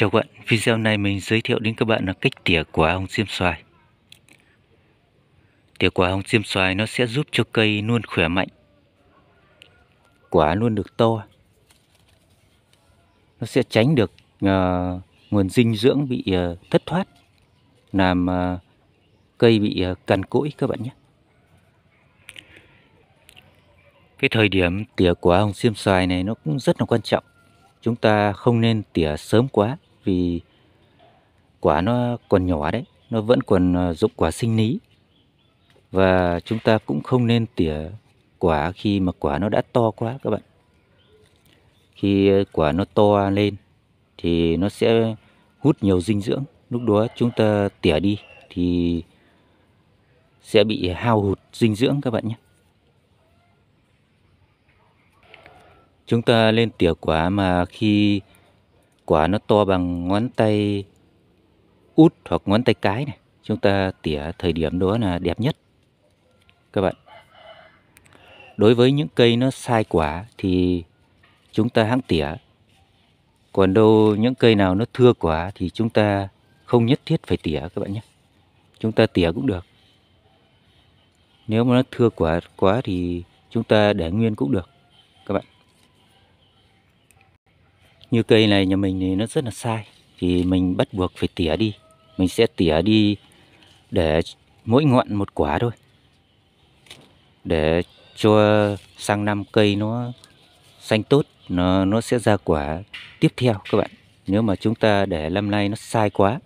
Chào các bạn, video này mình giới thiệu đến các bạn là cách tỉa quả hồng xiêm xoài. Tỉa quả hồng xiêm xoài nó sẽ giúp cho cây luôn khỏe mạnh, quả luôn được to. Nó sẽ tránh được uh, nguồn dinh dưỡng bị uh, thất thoát, làm uh, cây bị uh, cằn cỗi các bạn nhé. Cái thời điểm tỉa quả hồng xiêm xoài này nó cũng rất là quan trọng chúng ta không nên tỉa sớm quá vì quả nó còn nhỏ đấy, nó vẫn còn ờ, dụng quả sinh lý. Và chúng ta cũng không nên tỉa quả khi mà quả nó đã to quá các bạn. Khi ờ, quả nó to lên thì nó sẽ hút nhiều dinh dưỡng. Lúc đó chúng ta tỉa đi thì sẽ bị hao hụt dinh dưỡng các bạn nhé. Chúng ta lên tỉa quả mà khi quả nó to bằng ngón tay út hoặc ngón tay cái này chúng ta tỉa thời điểm đó là đẹp nhất các bạn đối với những cây nó sai quả thì chúng ta hãng tỉa còn đâu những cây nào nó thưa quả thì chúng ta không nhất thiết phải tỉa các bạn nhé chúng ta tỉa cũng được nếu mà nó thưa quả quá thì chúng ta để nguyên cũng được các bạn như cây này nhà mình thì nó rất là sai thì mình bắt buộc phải tỉa đi mình sẽ tỉa đi để mỗi ngọn một quả thôi để cho sang năm cây nó xanh tốt nó nó sẽ ra quả tiếp theo các bạn nếu mà chúng ta để năm nay nó sai quá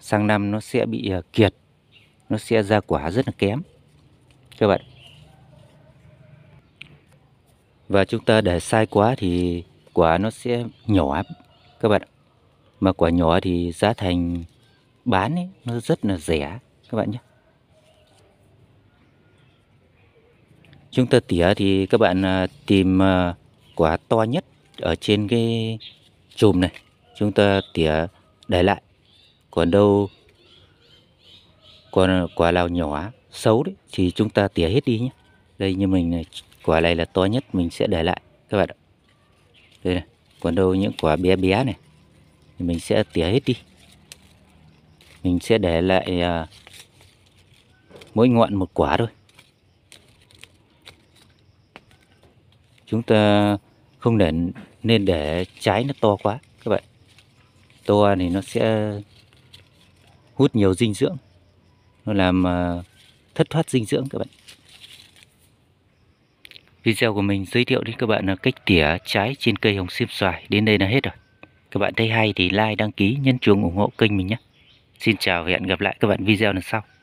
sang năm nó sẽ bị à, kiệt nó sẽ ra quả rất là kém các bạn và chúng ta để sai quá thì quả nó sẽ nhỏ các bạn mà quả nhỏ thì giá thành bán ấy, nó rất là rẻ các bạn nhé chúng ta tỉa thì các bạn à, tìm à, quả to nhất ở trên cái chùm này chúng ta tỉa để lại còn đâu còn quả nào nhỏ xấu đấy thì chúng ta tỉa hết đi nhé đây như mình này quả này là to nhất mình sẽ để lại các bạn ạ đây này còn đâu những quả bé bé này thì mình sẽ tỉa hết đi mình sẽ để lại à, mỗi ngọn một quả thôi chúng ta không để nên để trái nó to quá các bạn to thì nó sẽ hút nhiều dinh dưỡng nó làm à, thất thoát dinh dưỡng các bạn Video của mình giới thiệu đến các bạn là cách tỉa trái trên cây hồng xiêm xoài. Đến đây là hết rồi. Các bạn thấy hay thì like, đăng ký, nhấn chuông ủng hộ kênh mình nhé. Xin chào và hẹn gặp lại các bạn video lần sau.